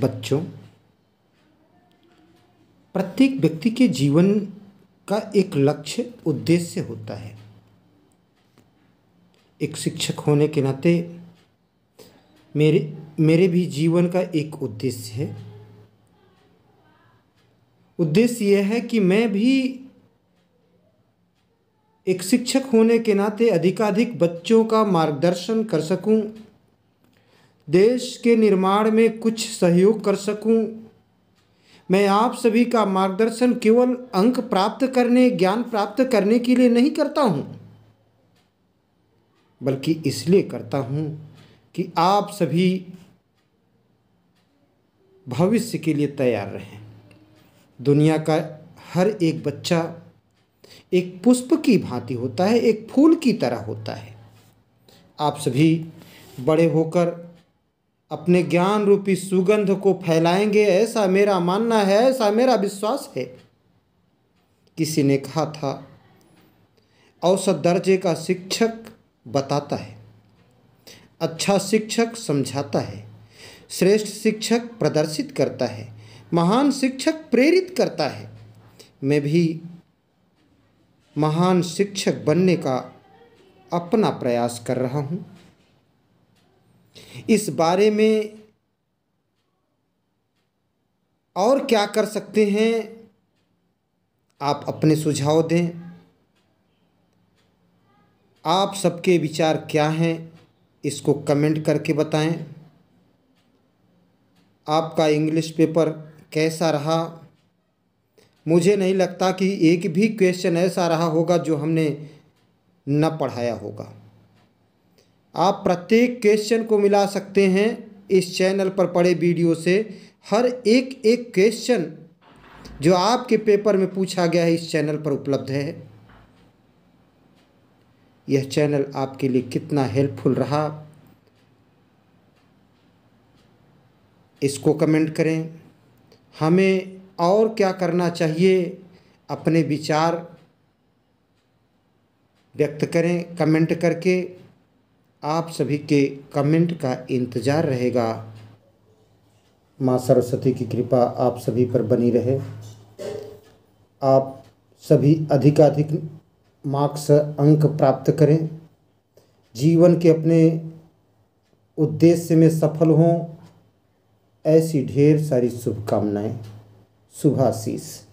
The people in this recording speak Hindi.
बच्चों प्रत्येक व्यक्ति के जीवन का एक लक्ष्य उद्देश्य होता है एक शिक्षक होने के नाते मेरे मेरे भी जीवन का एक उद्देश्य है उद्देश्य यह है कि मैं भी एक शिक्षक होने के नाते अधिकाधिक बच्चों का मार्गदर्शन कर सकूं देश के निर्माण में कुछ सहयोग कर सकूं मैं आप सभी का मार्गदर्शन केवल अंक प्राप्त करने ज्ञान प्राप्त करने के लिए नहीं करता हूं बल्कि इसलिए करता हूं कि आप सभी भविष्य के लिए तैयार रहें दुनिया का हर एक बच्चा एक पुष्प की भांति होता है एक फूल की तरह होता है आप सभी बड़े होकर अपने ज्ञान रूपी सुगंध को फैलाएंगे ऐसा मेरा मानना है ऐसा मेरा विश्वास है किसी ने कहा था औसत दर्जे का शिक्षक बताता है अच्छा शिक्षक समझाता है श्रेष्ठ शिक्षक प्रदर्शित करता है महान शिक्षक प्रेरित करता है मैं भी महान शिक्षक बनने का अपना प्रयास कर रहा हूँ इस बारे में और क्या कर सकते हैं आप अपने सुझाव दें आप सबके विचार क्या हैं इसको कमेंट करके बताएं आपका इंग्लिश पेपर कैसा रहा मुझे नहीं लगता कि एक भी क्वेश्चन ऐसा रहा होगा जो हमने न पढ़ाया होगा आप प्रत्येक क्वेश्चन को मिला सकते हैं इस चैनल पर पड़े वीडियो से हर एक एक क्वेश्चन जो आपके पेपर में पूछा गया है इस चैनल पर उपलब्ध है यह चैनल आपके लिए कितना हेल्पफुल रहा इसको कमेंट करें हमें और क्या करना चाहिए अपने विचार व्यक्त करें कमेंट करके आप सभी के कमेंट का इंतज़ार रहेगा माँ सरस्वती की कृपा आप सभी पर बनी रहे आप सभी अधिकाधिक मार्क्स अंक प्राप्त करें जीवन के अपने उद्देश्य में सफल हों ऐसी ढेर सारी शुभकामनाएं शुभाशीष